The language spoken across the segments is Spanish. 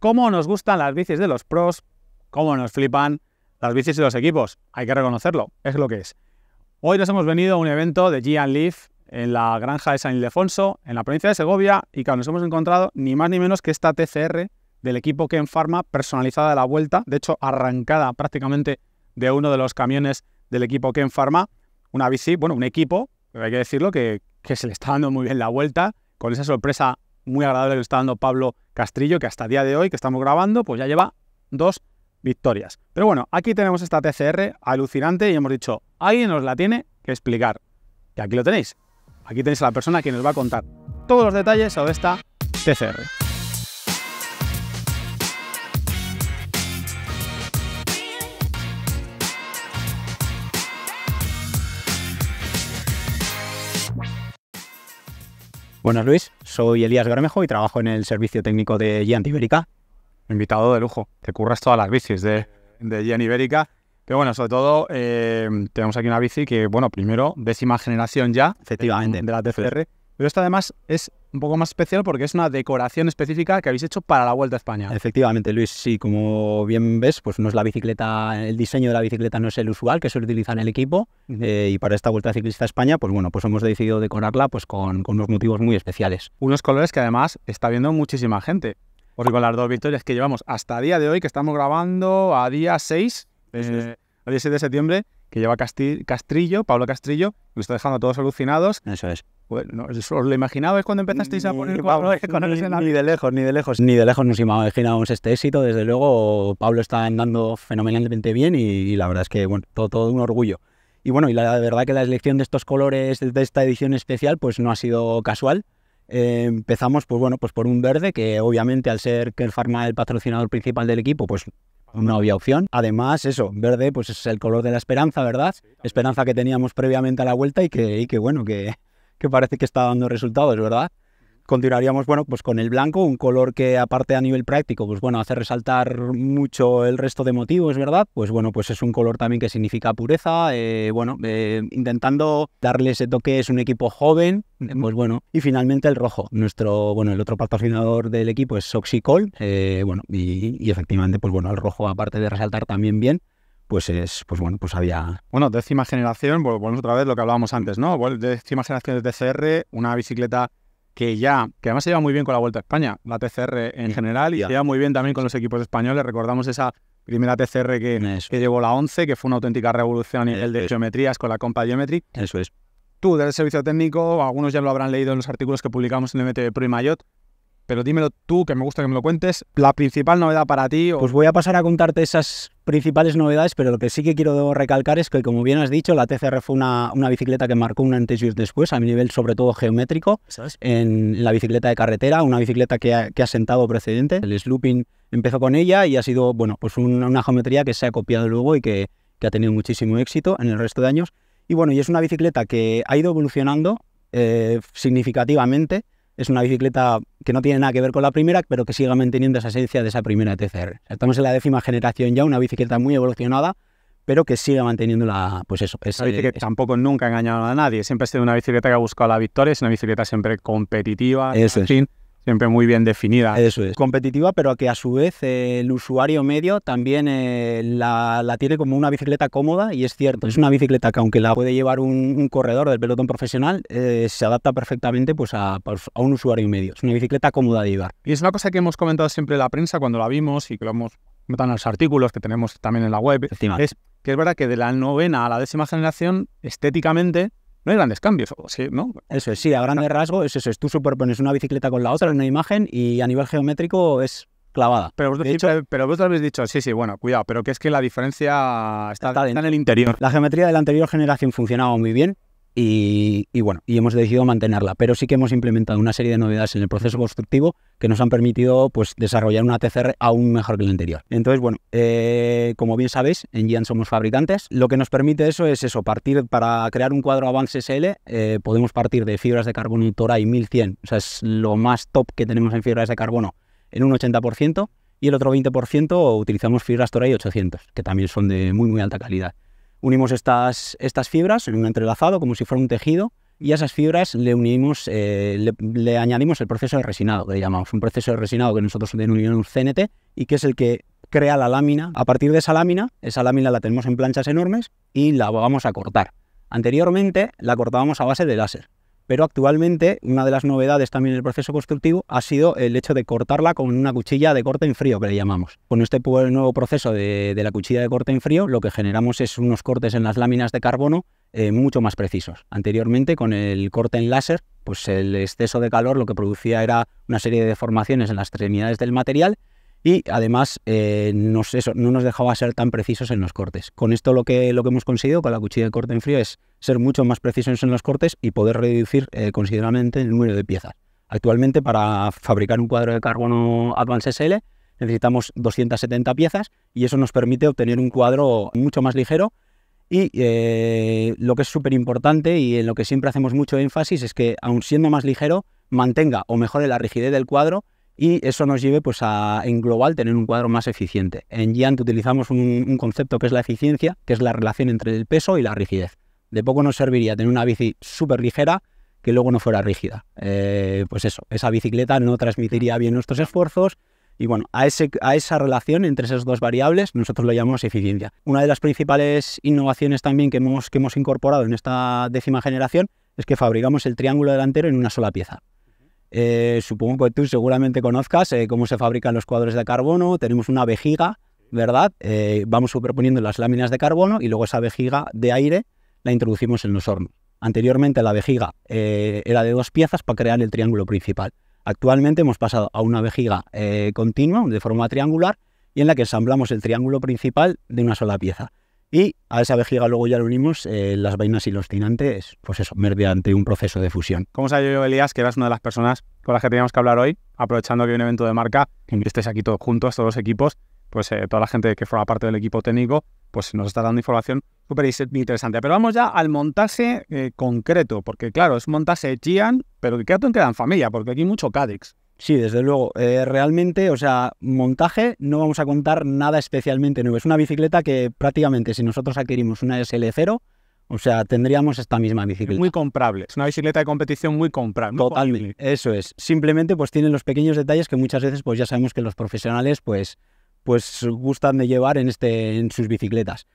cómo nos gustan las bicis de los pros, cómo nos flipan las bicis de los equipos. Hay que reconocerlo, es lo que es. Hoy nos hemos venido a un evento de Gian Leaf en la granja de San Ildefonso, en la provincia de Segovia, y que nos hemos encontrado ni más ni menos que esta TCR del equipo Ken Pharma personalizada de la vuelta, de hecho arrancada prácticamente de uno de los camiones del equipo Ken Pharma, una bici, bueno, un equipo, hay que decirlo, que, que se le está dando muy bien la vuelta, con esa sorpresa muy agradable que está dando Pablo Castrillo, que hasta día de hoy que estamos grabando, pues ya lleva dos victorias. Pero bueno, aquí tenemos esta TCR alucinante y hemos dicho, alguien nos la tiene que explicar. Y aquí lo tenéis. Aquí tenéis a la persona que nos va a contar todos los detalles sobre esta TCR. Bueno Luis. Soy Elías Garmejo y trabajo en el servicio técnico de Giant Ibérica. Invitado de lujo, te curras todas las bicis de, de Ibérica. Pero bueno, sobre todo eh, tenemos aquí una bici que, bueno, primero, décima generación ya. Efectivamente. De la TCR. Pero esta además es un poco más especial porque es una decoración específica que habéis hecho para la Vuelta a España. Efectivamente, Luis, sí, como bien ves, pues no es la bicicleta, el diseño de la bicicleta no es el usual que se utiliza en el equipo eh, y para esta Vuelta Ciclista a España, pues bueno, pues hemos decidido decorarla pues con, unos motivos muy especiales. Unos colores que además está viendo muchísima gente, Os con las dos victorias que llevamos hasta día de hoy, que estamos grabando a día 6, eh, a día 6 de septiembre, que lleva Castillo, Pablo Castrillo, lo está dejando a todos alucinados. Eso es. Bueno, pues, ¿os lo imaginabais cuando empezasteis a mm, poner ni, de lejos, ni de lejos, ni de lejos nos imaginábamos este éxito. Desde luego, Pablo está andando fenomenalmente bien y, la verdad es que, bueno, todo, un orgullo. Y bueno, y la, verdad que la elección de estos colores de esta edición especial, pues no ha sido casual. Eh, empezamos, pues bueno, pues por un verde que obviamente al ser que el Pharma el patrocinador principal del equipo, pues no había opción. Además, eso, verde, pues es el color de la esperanza, ¿verdad? esperanza que teníamos previamente a la vuelta y que bueno, que, que parece que está dando resultados, ¿verdad? Continuaríamos, bueno, pues con el blanco, un color que aparte a nivel práctico, pues bueno, hace resaltar mucho el resto de motivos, ¿verdad? Pues bueno, pues es un color también que significa pureza, eh, bueno, eh, intentando darle ese toque, es un equipo joven, eh, pues bueno, y finalmente el rojo, nuestro, bueno, el otro patrocinador del equipo es Oxicol, bueno, y, y efectivamente, pues bueno, el rojo aparte de resaltar también bien, pues es, pues bueno, pues había. Bueno, décima generación, volvemos otra vez lo que hablábamos antes, ¿no? Décima generación de TCR, una bicicleta que ya, que además se lleva muy bien con la Vuelta a España, la TCR en general, y se lleva muy bien también con los equipos españoles. Recordamos esa primera TCR que, que llevó la 11, que fue una auténtica revolución en el de geometrías con la Compa Geometry. Eso es. Tú, del servicio técnico, algunos ya lo habrán leído en los artículos que publicamos en MTV Pro y Mayotte, pero dímelo tú, que me gusta que me lo cuentes, la principal novedad para ti. Pues voy a pasar a contarte esas principales novedades, pero lo que sí que quiero recalcar es que, como bien has dicho, la TCR fue una, una bicicleta que marcó un antes y un después, a mi nivel sobre todo geométrico, en la bicicleta de carretera, una bicicleta que ha, sentado precedente. El slooping empezó con ella y ha sido, bueno, pues una, geometría que se ha copiado luego y que, ha tenido muchísimo éxito en el resto de años. Y bueno, y es una bicicleta que ha ido evolucionando eh, significativamente es una bicicleta que no tiene nada que ver con la primera, pero que siga manteniendo esa esencia de esa primera TCR. Estamos en la décima generación ya, una bicicleta muy evolucionada, pero que siga manteniendo la, pues eso. bicicleta que tampoco nunca ha engañado a nadie, siempre ha sido una bicicleta que ha buscado la victoria, es una bicicleta siempre competitiva siempre muy bien definida. Eso es. Competitiva, pero que a su vez eh, el usuario medio también eh, la, la, tiene como una bicicleta cómoda y es cierto, es una bicicleta que aunque la puede llevar un, corredor del pelotón profesional, eh, se adapta perfectamente pues, a, pues, a, un usuario medio. Es una bicicleta cómoda de llevar. Y es una cosa que hemos comentado siempre en la prensa cuando la vimos y que lo hemos notado en los artículos que tenemos también en la web, es que es verdad que de la novena a la décima generación, estéticamente, no hay grandes cambios, ¿sí? ¿no? Eso es, sí, a grandes ah. rasgos eso, es tú superpones una bicicleta con la otra en una imagen y a nivel geométrico es clavada. Pero, pero vosotros habéis dicho, sí, sí, bueno, cuidado, pero que es que la diferencia está en el interior. La geometría de la anterior generación funcionaba muy bien, y, bueno, y hemos decidido mantenerla, pero sí que hemos implementado una serie de novedades en el proceso constructivo que nos han permitido pues, desarrollar una TCR aún mejor que la anterior. Entonces, bueno, eh, como bien sabéis, en GIAN somos fabricantes. Lo que nos permite eso es eso, partir para crear un cuadro Avance SL, eh, podemos partir de fibras de carbono Toray 1100, o sea, es lo más top que tenemos en fibras de carbono en un 80%, y el otro 20% utilizamos fibras Toray 800, que también son de muy, muy alta calidad unimos estas, estas fibras en un entrelazado como si fuera un tejido y a esas fibras le unimos, eh, le, añadimos el proceso de resinado, que le llamamos, un proceso de resinado que nosotros denominamos CNT y que es el que crea la lámina. A partir de esa lámina, esa lámina la tenemos en planchas enormes y la vamos a cortar. Anteriormente la cortábamos a base de láser pero actualmente una de las novedades también en el proceso constructivo ha sido el hecho de cortarla con una cuchilla de corte en frío, que le llamamos. Con este nuevo proceso de, la cuchilla de corte en frío, lo que generamos es unos cortes en las láminas de carbono eh, mucho más precisos. Anteriormente, con el corte en láser, pues el exceso de calor lo que producía era una serie de deformaciones en las extremidades del material y además eh, eso, no nos dejaba ser tan precisos en los cortes. Con esto lo que, lo que hemos conseguido con la cuchilla de corte en frío es ser mucho más precisos en los cortes y poder reducir eh, considerablemente el número de piezas. Actualmente para fabricar un cuadro de carbono Advanced SL necesitamos 270 piezas y eso nos permite obtener un cuadro mucho más ligero y eh, lo que es súper importante y en lo que siempre hacemos mucho énfasis es que aun siendo más ligero mantenga o mejore la rigidez del cuadro y eso nos lleve pues a en global tener un cuadro más eficiente. En Giant utilizamos un concepto que es la eficiencia, que es la relación entre el peso y la rigidez. De poco nos serviría tener una bici súper ligera que luego no fuera rígida. Eh, pues eso, esa bicicleta no transmitiría bien nuestros esfuerzos. Y bueno, a, esa relación entre esas dos variables nosotros lo llamamos eficiencia. Una de las principales innovaciones también que hemos, incorporado en esta décima generación es que fabricamos el triángulo delantero en una sola pieza. Eh, supongo que tú seguramente conozcas eh, cómo se fabrican los cuadros de carbono. Tenemos una vejiga, ¿verdad? vamos superponiendo las láminas de carbono y luego esa vejiga de aire la introducimos en los hornos. Anteriormente la vejiga eh, era de dos piezas para crear el triángulo principal. Actualmente hemos pasado a una vejiga eh, continua, de forma triangular, y en la que ensamblamos el triángulo principal de una sola pieza. Y a esa vejiga luego ya le unimos eh, las vainas y los tinantes, pues eso, mediante un proceso de fusión. Como sabía Elías, que eras una de las personas con las que teníamos que hablar hoy? Aprovechando que hay un evento de marca, que estéis aquí todos juntos, todos los equipos, pues toda la gente que forma parte del equipo técnico, pues nos está dando información súper interesante. Pero vamos ya al montaje eh, concreto, porque claro, es un montaje Gian, pero que queda en familia, porque aquí hay mucho Cadix. Sí, desde luego. Eh, realmente, o sea, montaje no vamos a contar nada especialmente nuevo. Es una bicicleta que prácticamente si nosotros adquirimos una SL0, o sea, tendríamos esta misma bicicleta. Muy comprable. Es una bicicleta de competición muy comprable. Totalmente. Eso es. Simplemente pues tienen los pequeños detalles que muchas veces pues ya sabemos que los profesionales pues, pues gustan de llevar en, este, en sus bicicletas.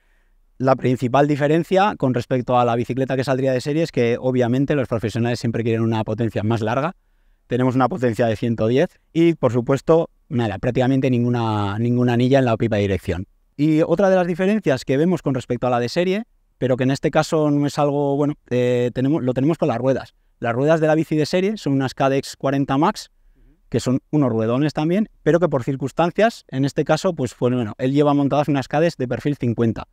La principal diferencia con respecto a la bicicleta que saldría de serie es que obviamente los profesionales siempre quieren una potencia más larga. Tenemos una potencia de 110 y por supuesto, prácticamente ninguna, ninguna anilla en la pipa de dirección. Y otra de las diferencias que vemos con respecto a la de serie, pero que en este caso no es algo, bueno, eh, tenemos, lo tenemos con las ruedas. Las ruedas de la bici de serie son unas Cadex 40 Max, que son unos ruedones también, pero que por circunstancias, en este caso, pues bueno, él lleva montadas unas Cadex de perfil 50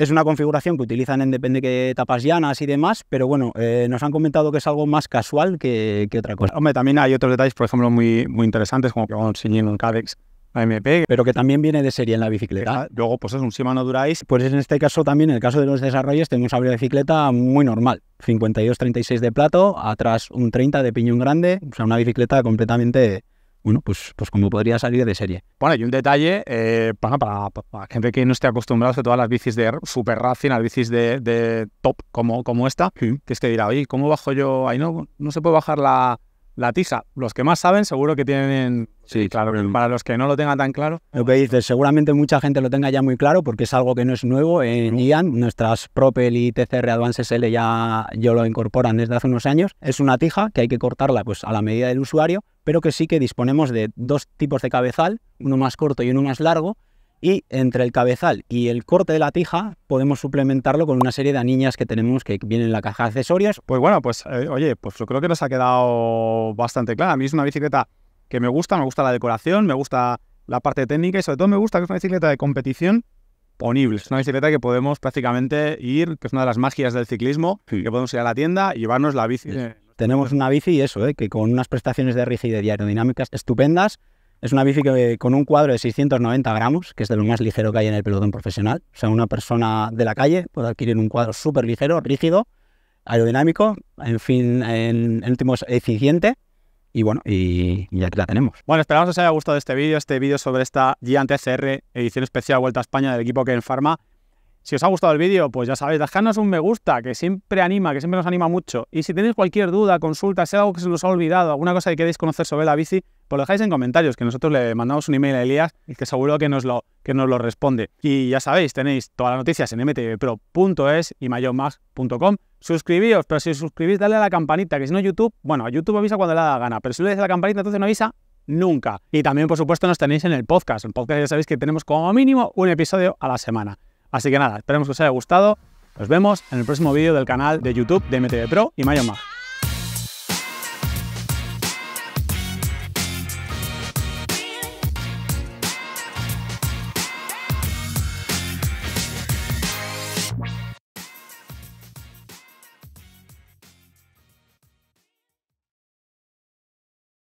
es una configuración que utilizan en depende qué etapas llanas y demás, pero bueno, eh, nos han comentado que es algo más casual que, otra cosa. Hombre, también hay otros detalles, por ejemplo, muy, muy interesantes, como que vamos siguiendo un Cadex AMP. Pero que también viene de serie en la bicicleta. Ah, luego, pues es un Shimano duráis. Pues en este caso también, en el caso de los desarrollos, tenemos una bicicleta muy normal. 52-36 de plato, atrás un 30 de piñón grande. O sea, una bicicleta completamente bueno, pues, pues como podría salir de serie. Bueno, y un detalle, eh, para, para, gente que no esté acostumbrada a todas las bicis de super racing, las bicis de, top como, como esta, que es que dirá, oye, ¿cómo bajo yo? Ahí no, no se puede bajar la, la tija, los que más saben seguro que tienen... Sí, eh, claro. Para los que no lo tengan tan claro. Lo que dices, seguramente mucha gente lo tenga ya muy claro porque es algo que no es nuevo en IAN. Nuestras Propel y TCR Advanced SL ya yo lo incorporan desde hace unos años. Es una tija que hay que cortarla pues, a la medida del usuario, pero que sí que disponemos de dos tipos de cabezal, uno más corto y uno más largo, y entre el cabezal y el corte de la tija podemos suplementarlo con una serie de anillas que tenemos que vienen en la caja de accesorios. Pues bueno, pues eh, oye, pues yo creo que nos ha quedado bastante claro. A mí es una bicicleta que me gusta, me gusta la decoración, me gusta la parte técnica y sobre todo me gusta que es una bicicleta de competición ponible. Es una bicicleta que podemos prácticamente ir, que es una de las magias del ciclismo, que podemos ir a la tienda y llevarnos la bici. Tenemos una bici y eso, eh, que con unas prestaciones de rigidez y aerodinámicas estupendas, es una bici eh, con un cuadro de 690 gramos, que es de lo más ligero que hay en el pelotón profesional. O sea, una persona de la calle puede adquirir un cuadro súper ligero, rígido, aerodinámico, en fin, en, en últimos eficiente. Y bueno, y, ya aquí la tenemos. Bueno, esperamos que os haya gustado este vídeo, este vídeo sobre esta Giant SR edición especial Vuelta a España del equipo que Pharma. Si os ha gustado el vídeo, pues ya sabéis, dejadnos un me gusta, que siempre anima, que siempre nos anima mucho. Y si tenéis cualquier duda, consulta, si hay algo que se nos ha olvidado, alguna cosa que queréis conocer sobre la bici, pues lo dejáis en comentarios, que nosotros le mandamos un email a Elías, y que seguro que nos lo, que nos lo responde. Y ya sabéis, tenéis todas las noticias en mtvpro.es y mayomag.com. Suscribíos, pero si os suscribís, dale a la campanita, que si no YouTube, bueno, YouTube avisa cuando le da la gana, pero si le dais a la campanita, entonces no avisa nunca. Y también, por supuesto, nos tenéis en el podcast. En el podcast ya sabéis que tenemos como mínimo un episodio a la semana. Así que nada, esperemos que os haya gustado. Nos vemos en el próximo vídeo del canal de YouTube de MTV Pro y Mayo